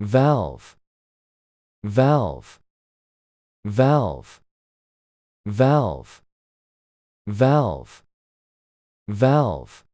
valve valve valve valve valve valve